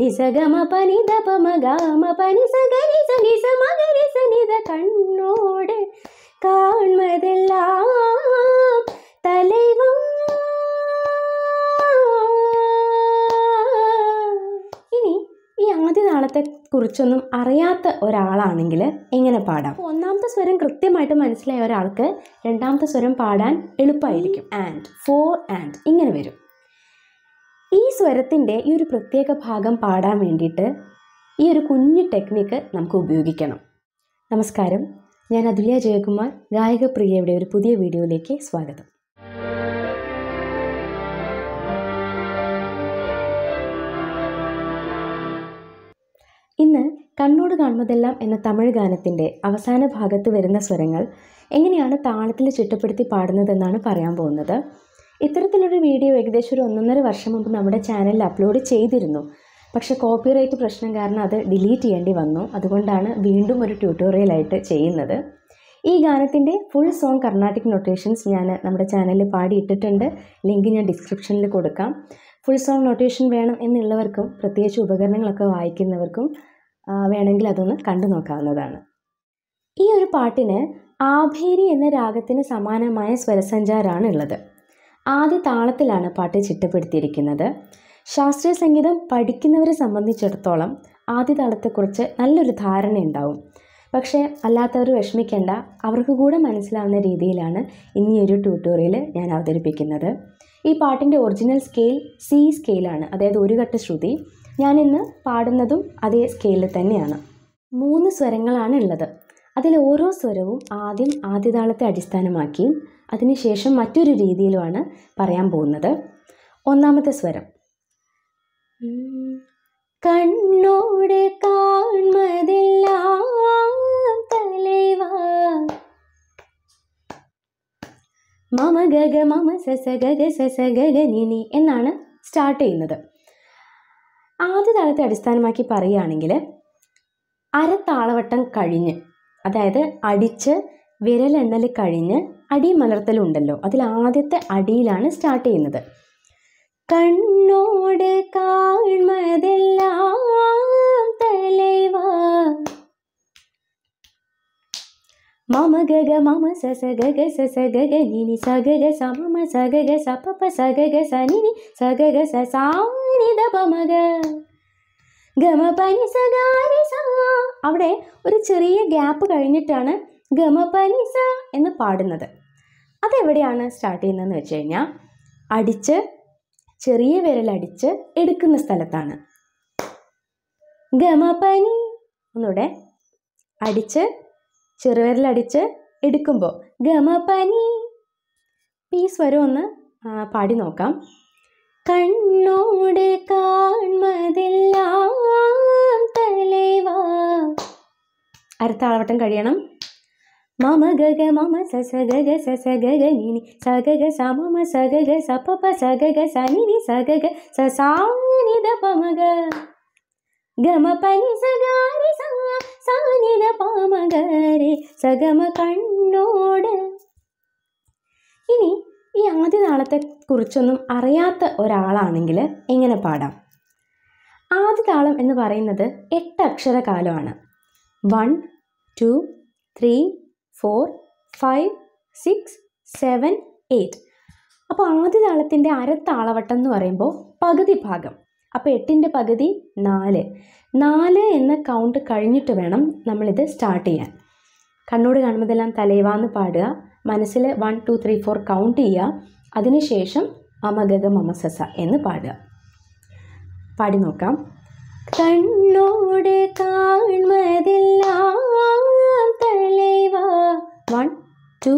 നിസഗമ പനി ದಪ പനി ಪನಿ ಸಗರಿ ಸನಿ ಸಮಗರಿ ദ കണ്ണോട് കാണുന്നതെല്ലാം തലൈവം ഇനി ഈ ആദ്യ നാളത്തെ കുറിച്ചൊന്നും അറിയാത്ത ഒരാളാണെങ്കിൽ എങ്ങനെ പാടാം ഒന്നാമത്തെ സ്വരം കൃത്യമായിട്ട് മനസ്സിലായ ഒരാൾക്ക് രണ്ടാമത്തെ സ്വരം പാടാൻ എളുപ്പമായിരിക്കും ആൻഡ് ഫോർ ആൻഡ് ഇങ്ങനെ വരും ഈ സ്വരത്തിൻ്റെ ഈ ഒരു പ്രത്യേക ഭാഗം പാടാൻ വേണ്ടിയിട്ട് ഈ ഒരു കുഞ്ഞു ടെക്നിക്ക് നമുക്ക് ഉപയോഗിക്കണം നമസ്കാരം ഞാൻ അതുല്യ ജയകുമാർ ഗായക പ്രിയയുടെ ഒരു പുതിയ വീഡിയോയിലേക്ക് സ്വാഗതം ഇന്ന് കണ്ണോട് കാണുന്നതെല്ലാം എന്ന തമിഴ് ഗാനത്തിൻ്റെ അവസാന ഭാഗത്ത് വരുന്ന സ്വരങ്ങൾ എങ്ങനെയാണ് താളത്തിൽ ചിട്ടപ്പെടുത്തി പാടുന്നതെന്നാണ് പറയാൻ പോകുന്നത് ഇത്തരത്തിലൊരു വീഡിയോ ഏകദേശം ഒരു ഒന്നൊന്നര വർഷം മുമ്പ് നമ്മുടെ ചാനലിൽ അപ്ലോഡ് ചെയ്തിരുന്നു പക്ഷേ കോപ്പിറൈറ്റ് പ്രശ്നം കാരണം അത് ഡിലീറ്റ് ചെയ്യേണ്ടി വന്നു അതുകൊണ്ടാണ് വീണ്ടും ഒരു ട്യൂട്ടോറിയലായിട്ട് ചെയ്യുന്നത് ഈ ഗാനത്തിൻ്റെ ഫുൾ സോങ് കർണാട്ടിക് നൊട്ടേഷൻസ് ഞാൻ നമ്മുടെ ചാനലിൽ പാടിയിട്ടിട്ടുണ്ട് ലിങ്ക് ഞാൻ ഡിസ്ക്രിപ്ഷനിൽ കൊടുക്കാം ഫുൾ സോങ് നൊട്ടേഷൻ വേണം എന്നുള്ളവർക്കും പ്രത്യേകിച്ച് ഉപകരണങ്ങളൊക്കെ വായിക്കുന്നവർക്കും വേണമെങ്കിൽ അതൊന്ന് കണ്ടു നോക്കാവുന്നതാണ് ഈ ഒരു പാട്ടിന് ആഭേരി എന്ന രാഗത്തിന് സമാനമായ സ്വരസഞ്ചാരമാണ് ഉള്ളത് ആദ്യ താളത്തിലാണ് പാട്ട് ചിട്ടപ്പെടുത്തിയിരിക്കുന്നത് ശാസ്ത്രീയ സംഗീതം പഠിക്കുന്നവരെ സംബന്ധിച്ചിടത്തോളം ആദ്യ താളത്തെക്കുറിച്ച് നല്ലൊരു ധാരണയുണ്ടാവും പക്ഷേ അല്ലാത്തവർ വിഷമിക്കേണ്ട അവർക്ക് കൂടെ മനസ്സിലാവുന്ന രീതിയിലാണ് ഇനി ഒരു ട്യൂട്ടോറിയൽ ഞാൻ അവതരിപ്പിക്കുന്നത് ഈ പാട്ടിൻ്റെ ഒറിജിനൽ സ്കെയിൽ സി സ്കെയിലാണ് അതായത് ഒരു ഘട്ട ശ്രുതി ഞാനിന്ന് പാടുന്നതും അതേ സ്കെയിലിൽ തന്നെയാണ് മൂന്ന് സ്വരങ്ങളാണ് ഉള്ളത് അതിൽ ഓരോ സ്വരവും ആദ്യം ആദ്യതാളത്തെ അടിസ്ഥാനമാക്കി അതിനുശേഷം മറ്റൊരു രീതിയിലുമാണ് പറയാൻ പോകുന്നത് ഒന്നാമത്തെ സ്വരം കണ്ണോട് കാണുന്നതെല്ലാം മമ ഗഗ മമ സസ ഗഗ സസ ഗഗ നിനി എന്നാണ് സ്റ്റാർട്ട് ചെയ്യുന്നത് ആദ്യ താളത്തെ അടിസ്ഥാനമാക്കി പറയുകയാണെങ്കിൽ അരത്താളവട്ടം കഴിഞ്ഞ് അതായത് അടിച്ച് വിരലെണ്ണൽ കഴിഞ്ഞ് അടിമലർത്തലുണ്ടല്ലോ അതിൽ ആദ്യത്തെ അടിയിലാണ് സ്റ്റാർട്ട് ചെയ്യുന്നത് കണ്ണോട് കാൺമതെല്ലാം തലൈവാ മമ ഗഗ മമ സസ ഗഗ സസ ഗഗ നിനി സ ഗഗ സ മമ സ ഗഗ സ പപ്പ സ ഗഗ സ നിനി സ ഗഗ സ സാനിത പമഗ ഗമ പനി സ ഗാരി സാ അവിടെ ഒരു ചെറിയ ഗ്യാപ്പ് കഴിഞ്ഞിട്ടാണ് ഗമപനിസ എന്ന് പാടുന്നത് അതെവിടെയാണ് സ്റ്റാർട്ട് ചെയ്യുന്നതെന്ന് വെച്ച് കഴിഞ്ഞാൽ അടിച്ച് ചെറിയ വിരലടിച്ച് എടുക്കുന്ന സ്ഥലത്താണ് ഗമപനി ഒന്നുകൂടെ അടിച്ച് ചെറുവിരലടിച്ച് എടുക്കുമ്പോൾ ഗമപനി പീസ് വരും ഒന്ന് പാടി നോക്കാം കണ്ണോടെ കാൺമതെല്ലാം തലേവാ അടുത്ത കഴിയണം മമ ഗഗ മമ സ സ ഗ സ സ ഗഗ നിനി സ ഗ സ മമ സ ഗ സ പ പ സ ഗ സ നിനി സ ഗ സ സാ നി ദ പ മ ഗ ഗമ പ നി സ ഗ രി സ സ നി ദ പ മ ഗ രെ സ ഗമ കണ്ണോട് ഇനി ഈ ആദ്യ താളത്തെ കുറിച്ചൊന്നും അറിയാത്ത ഒരാളാണെങ്കിൽ എങ്ങനെ പാടാം ആദ്യ താളം എന്ന് പറയുന്നത് എട്ട് അക്ഷര കാലമാണ് one two three four five six seven eight അപ്പോൾ ആദ്യ താളത്തിൻ്റെ അരത്താളവട്ടം എന്ന് പറയുമ്പോൾ പകുതി ഭാഗം അപ്പോൾ എട്ടിൻ്റെ പകുതി നാല് നാല് എന്ന കൗണ്ട് കഴിഞ്ഞിട്ട് വേണം നമ്മളിത് സ്റ്റാർട്ട് ചെയ്യാൻ കണ്ണോട് കാണുമ്പോഴെല്ലാം തലൈവാന്ന് പാടുക മനസ്സിൽ one two three four count ചെയ്യുക അതിനുശേഷം അമഗഗ മമസസ എന്ന് പാടുക പാടി നോക്കാം കണ്ണോട് കാണുന്നതെല്ലാം തലൈവ വൺ ടു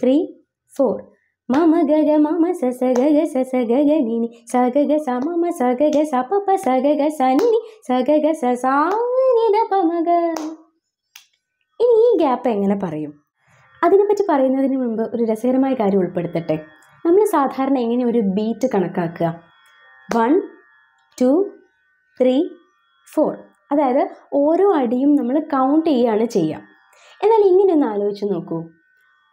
ത്രീ ഫോർ മമ ഗഗ മമ സ സ ഗഗ സ സ ഗഗ നിനി ഗഗ സ മമ സ ഗഗ സ പ പ സ ഗഗ സ സ സ ഗഗ സാനിത പമഗ ഇനി ഈ ഗ്യാപ്പ് എങ്ങനെ പറയും അതിനെപ്പറ്റി പറയുന്നതിന് മുമ്പ് ഒരു രസകരമായ കാര്യം ഉൾപ്പെടുത്തട്ടെ നമ്മൾ സാധാരണ എങ്ങനെ ഒരു ബീറ്റ് കണക്കാക്കുക വൺ ടു ത്രീ ഫോർ അതായത് ഓരോ അടിയും നമ്മൾ കൗണ്ട് ചെയ്യുകയാണ് ചെയ്യുക എന്നാൽ ഇങ്ങനെ ഒന്ന് ആലോചിച്ച് നോക്കൂ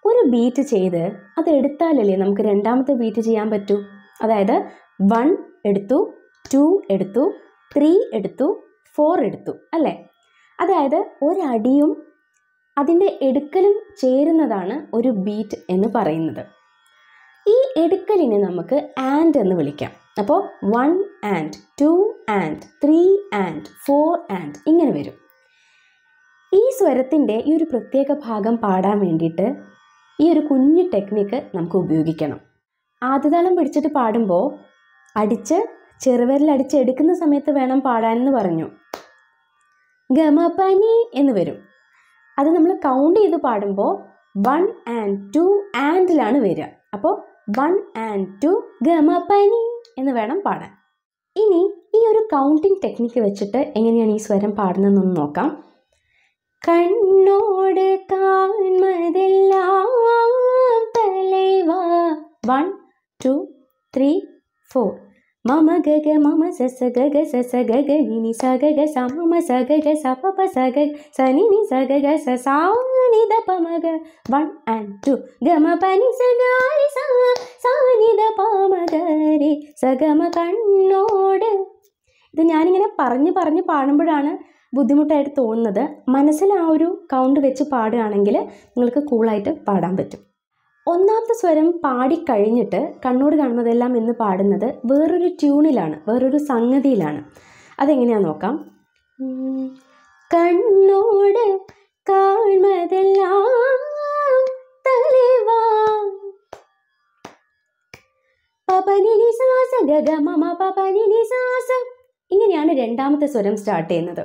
ഒരു ബീറ്റ് ചെയ്ത് അത് എടുത്താലല്ലേ നമുക്ക് രണ്ടാമത്തെ ബീറ്റ് ചെയ്യാൻ പറ്റൂ അതായത് വൺ എടുത്തു ടു എടുത്തു ത്രീ എടുത്തു ഫോർ എടുത്തു അല്ലേ അതായത് ഒരടിയും അതിൻ്റെ എടുക്കലും ചേരുന്നതാണ് ഒരു ബീറ്റ് എന്ന് പറയുന്നത് ഈ എടുക്കലിനെ നമുക്ക് ആൻഡ് എന്ന് വിളിക്കാം അപ്പോൾ one and two and three and four and ഇങ്ങനെ വരും ഈ സ്വരത്തിൻ്റെ ഈ ഒരു പ്രത്യേക ഭാഗം പാടാൻ വേണ്ടിയിട്ട് ഈ ഒരു കുഞ്ഞു ടെക്നിക്ക് നമുക്ക് ഉപയോഗിക്കണം ആദ്യതാളം പിടിച്ചിട്ട് പാടുമ്പോൾ അടിച്ച് ചെറുവിരലടിച്ച് എടുക്കുന്ന സമയത്ത് വേണം പാടാനെന്ന് പറഞ്ഞു ഗമപനി എന്ന് വരും അത് നമ്മൾ കൗണ്ട് ചെയ്ത് പാടുമ്പോൾ വൺ ആൻഡ് ടു ആൻഡിലാണ് വരിക അപ്പോൾ വൺ ആൻഡ് ടു ഗമപനി എന്ന് വേണം പാടാൻ ഇനി ഈ ഒരു കൗണ്ടിങ് ടെക്നിക്ക് വെച്ചിട്ട് എങ്ങനെയാണ് ഈ സ്വരം പാടുന്നതെന്ന് നോക്കാം കണ്ണോട് കാൺമതെല്ലാം തലൈവാ വൺ ടു ത്രീ ഫോർ మమ గగ మమ సస గగ సస സ నిని స గగ స మమ స గగ സ పప స గగ స నిని స గగ స సా ని ద ప మ గ వన్ అండ్ టూ గ మ ప ని స గ రి സ సా ని ద ప మ గ రి స గ మ കണ്ണോട് ഇത് ഞാനിങ്ങനെ പറഞ്ഞ് പറഞ്ഞ് പാടുമ്പോഴാണ് ബുദ്ധിമുട്ടായിട്ട് തോന്നുന്നത് മനസ്സിൽ ആ ഒരു കൗണ്ട് വെച്ച് പാടുകയാണെങ്കിൽ നിങ്ങൾക്ക് കൂളായിട്ട് പാടാൻ പറ്റും ഒന്നാമത്തെ സ്വരം പാടിക്കഴിഞ്ഞിട്ട് കണ്ണോട് കാണുന്നതെല്ലാം എന്ന് പാടുന്നത് വേറൊരു ട്യൂണിലാണ് വേറൊരു സംഗതിയിലാണ് അതെങ്ങനെയാണെന്ന് നോക്കാം കണ്ണോട് കാണുന്നതെല്ലാം തലവാ പപനിനി പപനിനി ഇങ്ങനെയാണ് രണ്ടാമത്തെ സ്വരം സ്റ്റാർട്ട് ചെയ്യുന്നത്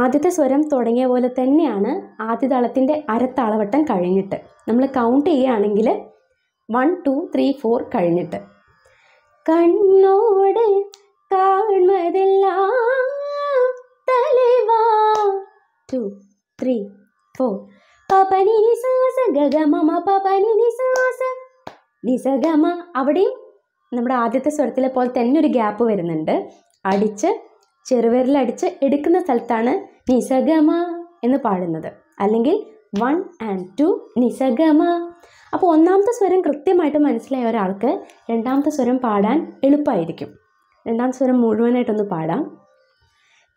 ആദ്യത്തെ സ്വരം തുടങ്ങിയ പോലെ തന്നെയാണ് ആദ്യ താളത്തിൻ്റെ അരത്താളവട്ടം കഴിഞ്ഞിട്ട് നമ്മൾ കൗണ്ട് ചെയ്യുകയാണെങ്കിൽ വൺ ടു ത്രീ ഫോർ കഴിഞ്ഞിട്ട് കണ്ണോട് കാണുന്നതെല്ലാം തലവാ നിസഗമ അവിടെയും നമ്മുടെ ആദ്യത്തെ സ്വരത്തിലെ പോലെ തന്നെ ഒരു ഗ്യാപ്പ് വരുന്നുണ്ട് അടിച്ച് ചെറുവിരലടിച്ച് എടുക്കുന്ന സ്ഥലത്താണ് നിസഗമ എന്ന് പാടുന്നത് അല്ലെങ്കിൽ വൺ ആൻഡ് ടു നിസഗമ അപ്പോൾ ഒന്നാമത്തെ സ്വരം കൃത്യമായിട്ട് മനസ്സിലായ ഒരാൾക്ക് രണ്ടാമത്തെ സ്വരം പാടാൻ എളുപ്പമായിരിക്കും രണ്ടാമത്തെ സ്വരം മുഴുവനായിട്ടൊന്ന് പാടാം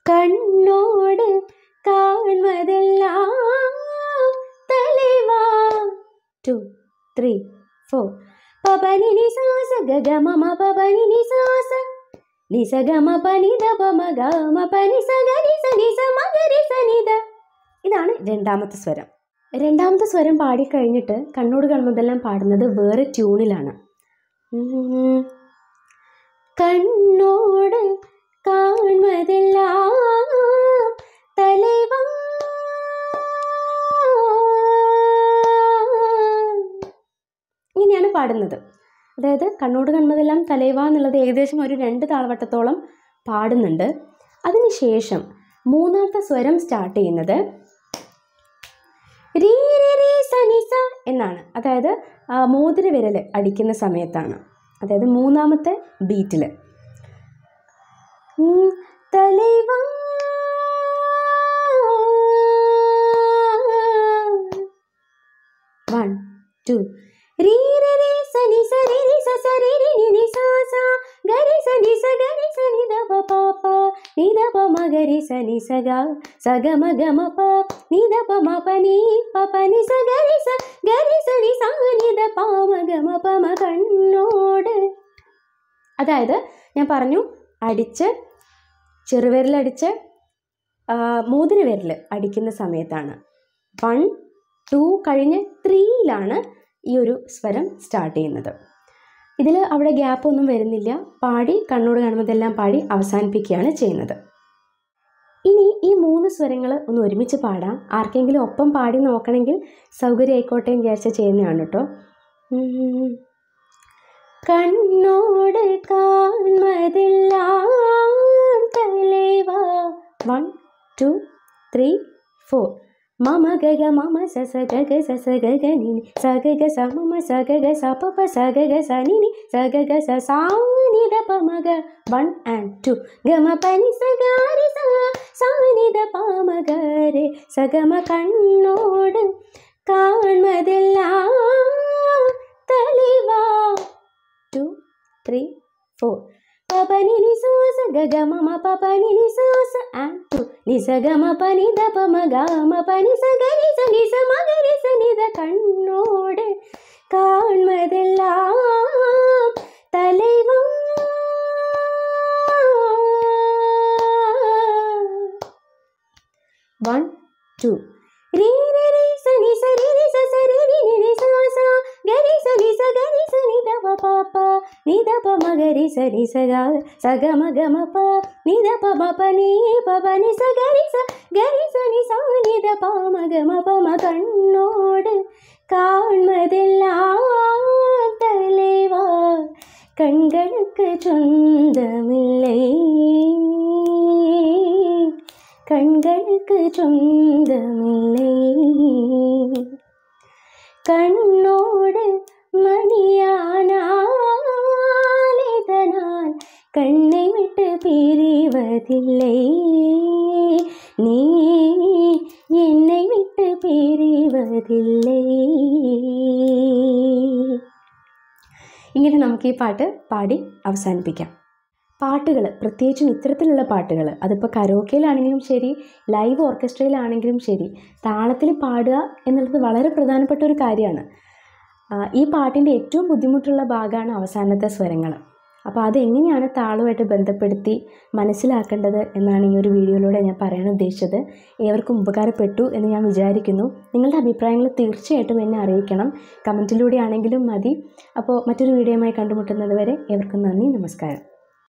കണ്ണോട് കാണുന്നതെല്ലാം തലവാ ടു ത്രീ ഫോർ പബനി നിസാസ ഗഗമ പബനി നിസാസ പനി ഇതാണ് രണ്ടാമത്തെ സ്വരം രണ്ടാമത്തെ സ്വരം പാടിക്കഴിഞ്ഞിട്ട് കണ്ണൂട് കൺമുതെല്ലാം പാടുന്നത് വേറെ ട്യൂണിലാണ് കണ്ണോട് കാണുന്നതെല്ലാം തലൈവം ഇങ്ങനെയാണ് പാടുന്നത് അതായത് കണ്ണോട് കണ്ണതെല്ലാം തലൈവ എന്നുള്ളത് ഏകദേശം ഒരു രണ്ട് താളവട്ടത്തോളം പാടുന്നുണ്ട് അതിനുശേഷം മൂന്നാമത്തെ സ്വരം സ്റ്റാർട്ട് ചെയ്യുന്നത് സനിസ എന്നാണ് അതായത് മോതിര വിരൽ അടിക്കുന്ന സമയത്താണ് അതായത് മൂന്നാമത്തെ ബീറ്റിൽ തലൈവ വൺ ടു ರೀ ರೆ ರೇ ಸನಿ ಸರಿ ರಿ ಸ ಸರಿ ರಿ ನಿ ನಿ ಸಾ ಸಾ ಗರಿ ಸನಿ ಸ ಗರಿ ಸನಿ ದ ಪ ಪ ಪ ನಿ ದ ಪ ಮ ಗರಿ ಸನಿ ಸ ಗ ಸ ಗ ಮ ಗ ಮ ಪ ನಿ ದ കണ്ണോട് അതായത് ഞാൻ പറഞ്ഞു അടിച്ച് ചെറുവിരലടിച്ച് മോതിര വിരൽ അടിക്കുന്ന സമയത്താണ് വൺ ടു കഴിഞ്ഞ് ത്രീയിലാണ് ഈ ഒരു സ്വരം സ്റ്റാർട്ട് ചെയ്യുന്നത് ഇതിൽ അവിടെ ഗ്യാപ്പ് ഒന്നും വരുന്നില്ല പാടി കണ്ണോട് കാണുന്നതെല്ലാം പാടി അവസാനിപ്പിക്കുകയാണ് ചെയ്യുന്നത് ഇനി ഈ മൂന്ന് സ്വരങ്ങൾ ഒന്ന് ഒരുമിച്ച് പാടാം ആർക്കെങ്കിലും ഒപ്പം പാടി നോക്കണമെങ്കിൽ സൗകര്യമായിക്കോട്ടെ എന്ന് വിചാരിച്ച ചെയ്യുന്നതാണ് കേട്ടോ കണ്ണോട് കാണുന്നതെല്ലാം തലേവാ വൺ ടു ത്രീ ഫോർ மம கக மம ச ச க க ச ச க க நி ச க க ச மம ச க க ச ப ப ச க க ச நி நி ச க க ச சா நி த ப ம க ஒன் அண்ட் டூ க ம ப நி ச க ரி ச சா நி த ப ம க ரே ச க ம கண்ணோடு காண்மதெல்லாம் தெளிவா டூ த்ரீ ஃபோர் పని నిసోస గగమమ పని నిసోస అంటు నిసగమ పని దపమ గమ పని సగని సని సమగని సనిద కಣ್ಣోడే காண்மதெல்லாம் தலைவா ஒன் டூ ரீ ரே சனி சரி ரி சரி ரி சா சா கரி சனி ச கரி சனி தவ பாப்பா ನಿದ ಪ ಮಗರಿ ಸರಿ ಸಗ ಸಗ ಮಗ ಮ ಪ ನಿದ ಪ ಮ ಪ ನೀ ಪ ಬ ನಿ ಸ ಗರಿ ಸ ಗರಿ ಸ ನಿ ಸ ನಿದ ಪ ಮಗ ಮ ಪ ಮ கண்ணோடு காண்பதெல்லாம் தலைவா கண்களுக்கு சொந்தமில்லை கண்களுக்கு சொந்தம் பிரிவதில்லை நீ என்னை விட்டு பிரிவதில்லை ഇങ്ങനെ നമുക്ക് ഈ പാട്ട് പാടി അവസാനിപ്പിക്കാം പാട്ടുകൾ പ്രത്യേകിച്ചും ഇത്തരത്തിലുള്ള പാട്ടുകൾ അതിപ്പോൾ കരോക്കയിലാണെങ്കിലും ശരി ലൈവ് ഓർക്കസ്ട്രയിലാണെങ്കിലും ശരി താളത്തിൽ പാടുക എന്നുള്ളത് വളരെ പ്രധാനപ്പെട്ട ഒരു കാര്യമാണ് ഈ പാട്ടിൻ്റെ ഏറ്റവും ബുദ്ധിമുട്ടുള്ള ഭാഗമാണ് അവസാനത്തെ സ്വരങ്ങൾ അപ്പോൾ അതെങ്ങനെയാണ് താളുമായിട്ട് ബന്ധപ്പെടുത്തി മനസ്സിലാക്കേണ്ടത് എന്നാണ് ഈ ഒരു വീഡിയോയിലൂടെ ഞാൻ പറയാൻ ഉദ്ദേശിച്ചത് ഏവർക്കും ഉപകാരപ്പെട്ടു എന്ന് ഞാൻ വിചാരിക്കുന്നു നിങ്ങളുടെ അഭിപ്രായങ്ങൾ തീർച്ചയായിട്ടും എന്നെ അറിയിക്കണം കമൻറ്റിലൂടെ ആണെങ്കിലും മതി അപ്പോൾ മറ്റൊരു വീഡിയോയുമായി കണ്ടുമുട്ടുന്നത് വരെ ഏവർക്കും നന്ദി നമസ്കാരം